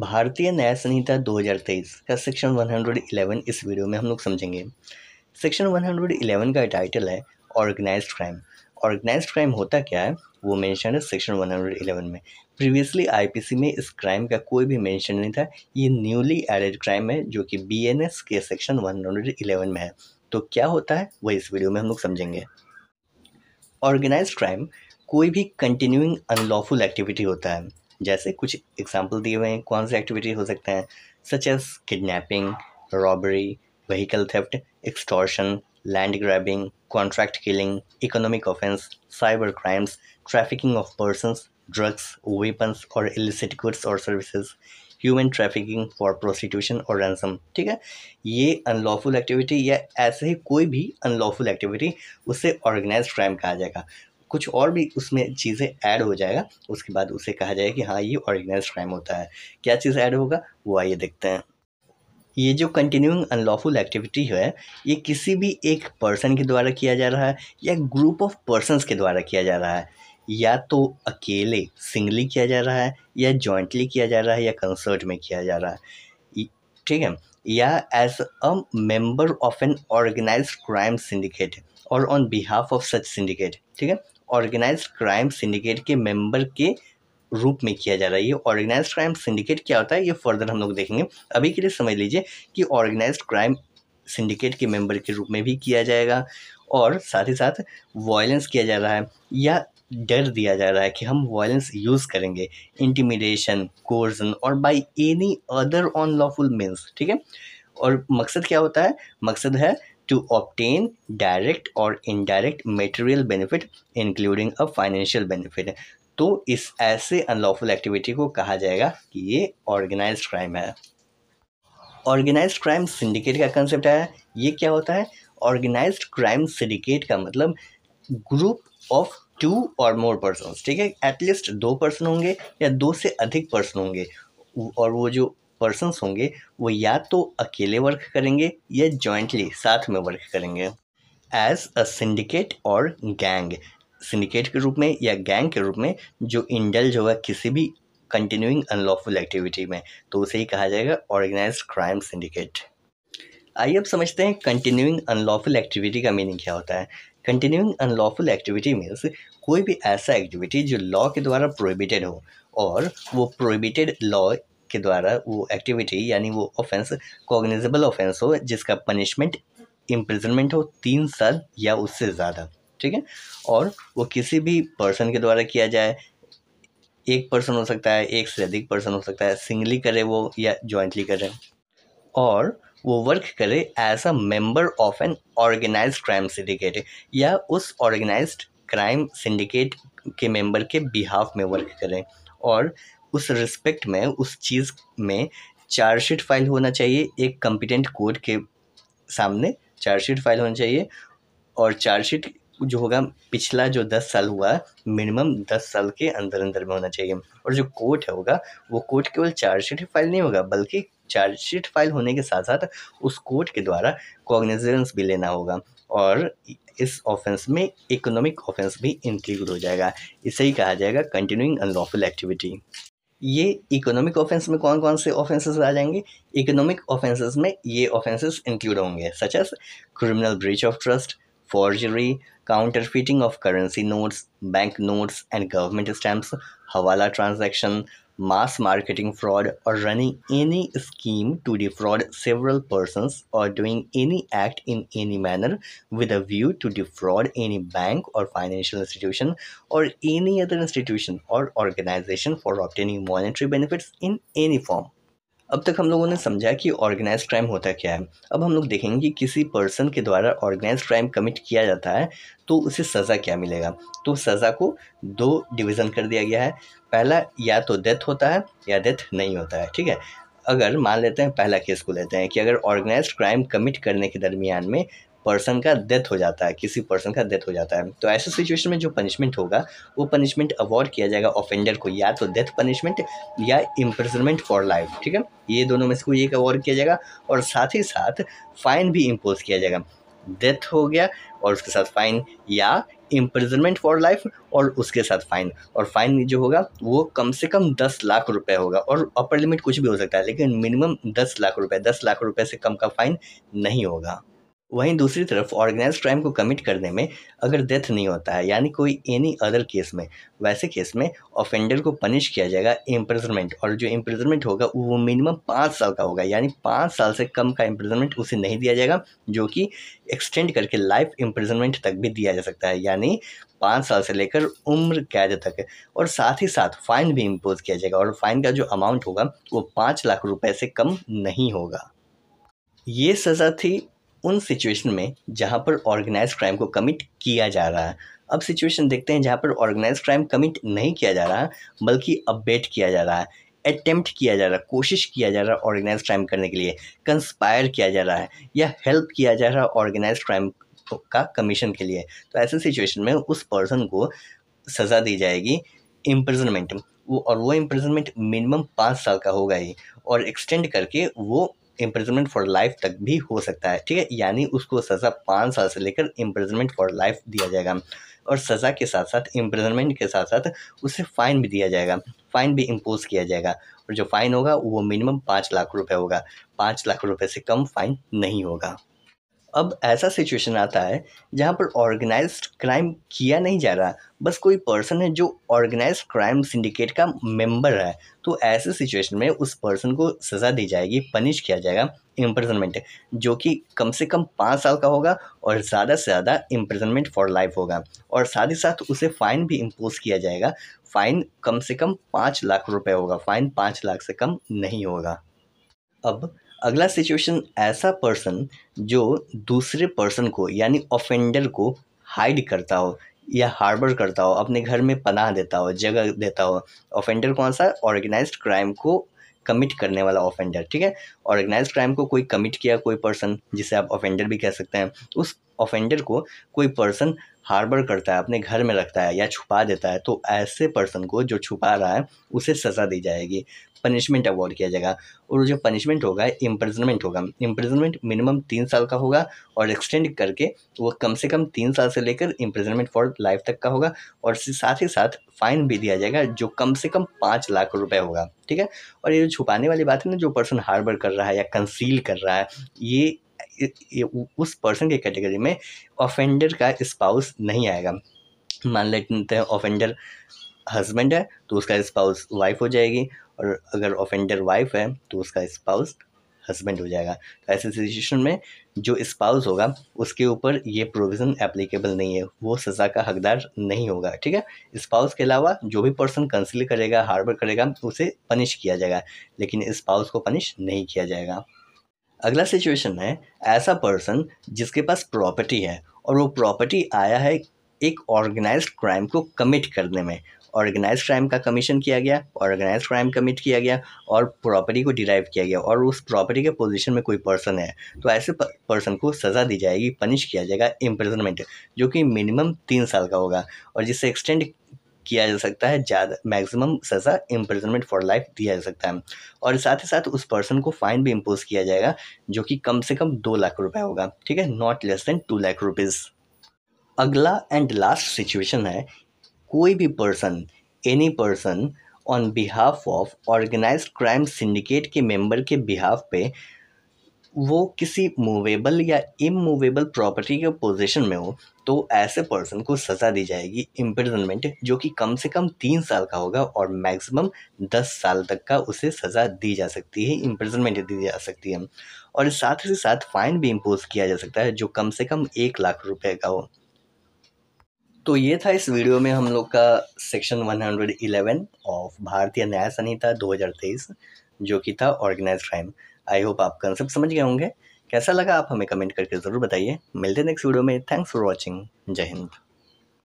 भारतीय न्याय संहिता 2023 का सेक्शन 111 इस वीडियो में हम लोग समझेंगे सेक्शन 111 का टाइटल है ऑर्गेनाइज क्राइम ऑर्गेनाइज क्राइम होता क्या है वो मेंशन है सेक्शन 111 में प्रीवियसली आईपीसी में इस क्राइम का कोई भी मेंशन नहीं था ये न्यूली एडेड क्राइम है जो कि बीएनएस के सेक्शन 111 में है तो क्या होता है वह इस वीडियो में हम लोग समझेंगे ऑर्गेनाइज क्राइम कोई भी कंटिन्यूइंग अनलॉफुल एक्टिविटी होता है जैसे कुछ एग्जाम्पल दिए हुए हैं कौन से एक्टिविटी हो सकते हैं such as kidnapping robbery vehicle theft extortion land grabbing contract killing economic offence cyber crimes trafficking of persons drugs weapons और इलिसिट गुड्स और services human trafficking for prostitution और रैंसम ठीक है ये अनलॉफुल एक्टिविटी या ऐसे ही कोई भी अनलॉफुल एक्टिविटी उसे ऑर्गेनाइज क्राइम कहा जाएगा कुछ और भी उसमें चीज़ें ऐड हो जाएगा उसके बाद उसे कहा जाएगा कि हाँ ये ऑर्गेनाइज क्राइम होता है क्या चीज़ ऐड होगा वो आइए देखते हैं ये जो कंटिन्यूइंग अनलॉफुल एक्टिविटी है ये किसी भी एक पर्सन के द्वारा किया जा रहा है या ग्रुप ऑफ पर्सनस के द्वारा किया जा रहा है या तो अकेले सिंगली किया जा रहा है या जॉइंटली किया जा रहा है या कंसर्ट में किया जा रहा है ठीक है या as a member of an organise crime syndicate और on behalf of such syndicate ठीक है ऑर्गेनाइज क्राइम सिंडिकेट के मेंबर के रूप में किया जा रहा है ये ऑर्गेनाइज क्राइम सिंडिकेट क्या होता है ये फर्दर हम लोग देखेंगे अभी के लिए समझ लीजिए कि ऑर्गेनाइज क्राइम सिंडिकेट के मेंबर के रूप में भी किया जाएगा और साथ ही साथ वायलेंस किया जा रहा है या डर दिया जा रहा है कि हम वायलेंस यूज़ करेंगे इंटिमिडेशन कोर्जन और by any other unlawful means ठीक है और मकसद क्या होता है मकसद है to obtain direct or indirect material benefit including a financial benefit तो इस ऐसे अनलॉफुल एक्टिविटी को कहा जाएगा कि ये ऑर्गेनाइज क्राइम है ऑर्गेनाइज क्राइम सिंडिकेट का कंसेप्ट है ये क्या होता है ऑर्गेनाइज क्राइम सिंडिकेट का मतलब ग्रुप ऑफ टू और मोर पर्सन ठीक है एटलीस्ट दो पर्सन होंगे या दो से अधिक पर्सन होंगे और वो जो पर्सनस होंगे वो या तो अकेले वर्क करेंगे या जॉइंटली साथ में वर्क करेंगे एज अ सिंडिकेट और गैंग सिंडिकेट के रूप में या गैंग के रूप में जो जो होगा किसी भी कंटिन्यूइंग अनलॉफुल एक्टिविटी में तो उसे ही कहा जाएगा ऑर्गेनाइज क्राइम सिंडिकेट आइए अब समझते हैं कंटिन्यूइंग अनलॉफुल एक्टिविटी का मीनिंग क्या होता है कंटिन्यूइंग अनलॉफुल एक्टिविटी मीन्स कोई भी ऐसा एक्टिविटी जो लॉ के द्वारा प्रोहिबिटेड हो और वो प्रोहिबिटेड लॉ के द्वारा वो एक्टिविटी यानी वो ऑफेंस कॉग्निजेबल ऑफेंस हो जिसका पनिशमेंट इम्प्रिजनमेंट हो तीन साल या उससे ज़्यादा ठीक है और वो किसी भी पर्सन के द्वारा किया जाए एक पर्सन हो सकता है एक से अधिक पर्सन हो सकता है सिंगली करे वो या जॉइंटली करे और वो वर्क करे as a member of an organise crime syndicate या उस ऑर्गेनाइज क्राइम सिंडिकेट के मेंबर के बिहाफ में वर्क करें और उस रिस्पेक्ट में उस चीज़ में चार्जशीट फाइल होना चाहिए एक कम्पिटेंट कोर्ट के सामने चार्जशीट फाइल होना चाहिए और चार्जशीट जो होगा पिछला जो दस साल हुआ मिनिमम दस साल के अंदर अंदर में होना चाहिए और जो कोर्ट होगा वो कोर्ट केवल चार्जशीट फाइल नहीं होगा बल्कि चार्जशीट फाइल होने के साथ साथ उस कोर्ट के द्वारा कॉग्निजेंस भी लेना होगा और इस ऑफेंस में इकोनॉमिक ऑफेंस भी इंक्लूड हो जाएगा इसे ही कहा जाएगा कंटिन्यूइंग अनलॉफुल एक्टिविटी ये इकोनॉमिक ऑफेंस में कौन कौन से ऑफेंसेस आ जाएंगे इकोनॉमिक ऑफेंसेस में ये ऑफेंसेस इंक्लूड होंगे such as criminal breach of trust forgery counterfeiting of currency notes bank notes and government stamps hawala transaction mass marketing fraud, or running any scheme to defraud several persons, or doing any act in any manner with a view to defraud any bank or financial institution or any other institution or organization for obtaining monetary benefits in any form. अब तक हम लोगों ने समझा कि organise crime होता क्या है अब हम लोग देखेंगे कि किसी पर्सन के द्वारा ऑर्गेनाइज क्राइम कमिट किया जाता है तो उसे सज़ा क्या मिलेगा तो सज़ा को दो डिवीज़न कर दिया गया है पहला या तो डेथ होता है या डेथ नहीं होता है ठीक है अगर मान लेते हैं पहला केस को लेते हैं कि अगर ऑर्गेनाइज क्राइम कमिट करने के दरमियान में पर्सन का डेथ हो जाता है किसी पर्सन का डेथ हो जाता है तो ऐसे सिचुएशन में जो पनिशमेंट होगा वो पनिशमेंट अवॉर्ड किया जाएगा ऑफेंडर को या तो डेथ पनिशमेंट या इम्प्रिजनमेंट फॉर लाइफ ठीक है ये दोनों में से कोई एक अवॉर्ड किया जाएगा और साथ ही साथ फाइन भी इम्पोज किया जाएगा डेथ हो गया और उसके साथ फाइन या इम्प्रिजनमेंट फॉर लाइफ और उसके साथ फ़ाइन और फाइन जो होगा वो कम से कम दस लाख रुपए होगा और अपर लिमिट कुछ भी हो सकता है लेकिन मिनिमम दस लाख रुपए दस लाख रुपए से कम का फ़ाइन नहीं होगा वहीं दूसरी तरफ ऑर्गेनाइज क्राइम को कमिट करने में अगर डेथ नहीं होता है यानी कोई एनी अदर केस में वैसे केस में ऑफेंडर को पनिश किया जाएगा इम्प्रिजनमेंट और जो इम्प्रिजनमेंट होगा वो मिनिमम पाँच साल का होगा यानी पाँच साल से कम का इम्प्रिजनमेंट उसे नहीं दिया जाएगा जो कि एक्सटेंड करके लाइफ इम्प्रिजनमेंट तक भी दिया जा सकता है यानी पाँच साल से लेकर उम्र कैद तक और साथ ही साथ फाइन भी इम्पोज किया जाएगा और फाइन का जो अमाउंट होगा वो पाँच लाख रुपये से कम नहीं होगा ये सज़ा थी उन सिचुएशन में जहाँ पर ऑर्गेनाइज क्राइम को कमिट किया जा रहा है अब सिचुएशन देखते हैं जहाँ पर ऑर्गेनाइज क्राइम कमिट नहीं किया जा रहा बल्कि अपडेट किया जा रहा है अटेम्प्ट किया जा रहा है कोशिश किया जा रहा है ऑर्गेनाइज क्राइम करने के लिए कंस्पायर किया जा रहा है या हेल्प किया जा रहा है ऑर्गेनाइज क्राइम का कमीशन के लिए तो ऐसे सिचुएशन में उस पर्सन को सज़ा दी जाएगी इम्प्रजनमेंट वो और वो इम्प्रजनमेंट मिनिमम पाँच साल का होगा ही और एक्सटेंड करके वो इम्प्रिजमेंट फॉर लाइफ तक भी हो सकता है ठीक है यानी उसको सज़ा पाँच साल से लेकर इम्प्रिजमेंट फॉर लाइफ दिया जाएगा और सज़ा के साथ साथ इम्प्रिजमेंट के साथ साथ उसे फ़ाइन भी दिया जाएगा फ़ाइन भी इम्पोज किया जाएगा और जो फ़ाइन होगा वो मिनिमम पाँच लाख रुपये होगा पाँच लाख रुपये से कम फ़ाइन नहीं होगा अब ऐसा सिचुएशन आता है जहाँ पर ऑर्गेनाइज क्राइम किया नहीं जा रहा बस कोई पर्सन है जो ऑर्गेनाइज क्राइम सिंडिकेट का मेंबर है तो ऐसे सिचुएशन में उस पर्सन को सज़ा दी जाएगी पनिश किया जाएगा इम्प्रिजनमेंट जो कि कम से कम पाँच साल का होगा और ज़्यादा से ज़्यादा इम्प्रिजनमेंट फॉर लाइफ होगा और साथ ही साथ उसे फ़ाइन भी इम्पोज किया जाएगा फ़ाइन कम से कम पाँच लाख रुपये होगा फ़ाइन पाँच लाख से कम नहीं होगा अब अगला सिचुएशन ऐसा पर्सन जो दूसरे पर्सन को यानी ऑफेंडर को हाइड करता हो या हार्बर करता हो अपने घर में पनाह देता हो जगह देता हो ऑफेंडर कौन सा ऑर्गेनाइज क्राइम को कमिट करने वाला ऑफेंडर ठीक है ऑर्गेनाइज क्राइम को कोई कमिट किया कोई पर्सन जिसे आप ऑफेंडर भी कह सकते हैं उस ऑफेंडर को कोई पर्सन हार्बर करता है अपने घर में रखता है या छुपा देता है तो ऐसे पर्सन को जो छुपा रहा है उसे सज़ा दी जाएगी पनिशमेंट अवॉर्ड किया जाएगा और जो पनिशमेंट होगा इम्प्रिजनमेंट होगा इम्प्रिजनमेंट मिनिमम तीन साल का होगा और एक्सटेंड करके वो कम से कम तीन साल से लेकर इम्प्रिजनमेंट फॉर लाइफ तक का होगा और साथ ही साथ फाइन भी दिया जाएगा जो कम से कम पाँच लाख रुपए होगा ठीक है और ये जो छुपाने वाली बात है ना जो पर्सन हार्बर कर रहा है या कंसील कर रहा है ये ये उस पर्सन के कैटेगरी में ऑफेंडर का स्पाउस नहीं आएगा मान लेते हैं ऑफेंडर हस्बैंड है तो उसका स्पाउस वाइफ हो जाएगी और अगर ऑफेंडर वाइफ है तो उसका स्पाउस हस्बैंड हो जाएगा तो ऐसे सिचुएशन में जो स्पाउस होगा उसके ऊपर ये प्रोविज़न एप्लीकेबल नहीं है वो सज़ा का हकदार नहीं होगा ठीक है स्पाउस के अलावा जो भी पर्सन कंसिल करेगा हार्बर करेगा उसे पनिश किया जाएगा लेकिन स्पाउस को पनिश नहीं किया जाएगा अगला सिचुएशन है ऐसा पर्सन जिसके पास प्रॉपर्टी है और वो प्रॉपर्टी आया है एक ऑर्गेनाइज क्राइम को कमिट करने में ऑर्गेनाइज क्राइम का कमीशन किया गया ऑर्गेनाइज क्राइम कमिट किया गया और प्रॉपर्टी को डिराइव किया गया और उस प्रॉपर्टी के पोजीशन में कोई पर्सन है तो ऐसे पर्सन को सज़ा दी जाएगी पनिश किया जाएगा इम्प्रिजनमेंट जो कि मिनिमम तीन साल का होगा और जिससे एक्सटेंड किया जा सकता है ज़्यादा मैक्सिमम सज़ा इम्प्रिजनमेंट फॉर लाइफ दिया जा सकता है और साथ ही साथ उस पर्सन को फाइन भी इम्पोज किया जाएगा जो कि कम से कम दो लाख रुपये होगा ठीक है not less than two lakh rupees अगला एंड लास्ट सिचुएशन है कोई भी person any person on behalf of organise crime syndicate के मेंबर के बिहाफ पे वो किसी मूवेबल या इमूवेबल प्रॉपर्टी के पोजीशन में हो तो ऐसे पर्सन को सज़ा दी जाएगी इम्प्रिजनमेंट जो कि कम से कम तीन साल का होगा और मैक्सिमम दस साल तक का उसे सज़ा दी जा सकती है इम्प्रिजनमेंट दी जा सकती है और साथ ही साथ फाइन भी इम्पोज किया जा सकता है जो कम से कम एक लाख रुपये का हो तो ये था इस वीडियो में हम लोग का सेक्शन 111 ऑफ भारतीय न्याय संहिता 2023 जो कि था ऑर्गेनाइज क्राइम आई होप आप कंसेप्ट समझ गए होंगे कैसा लगा आप हमें कमेंट करके ज़रूर बताइए मिलते नेक्स्ट वीडियो में थैंक्स फॉर वॉचिंग जय हिंद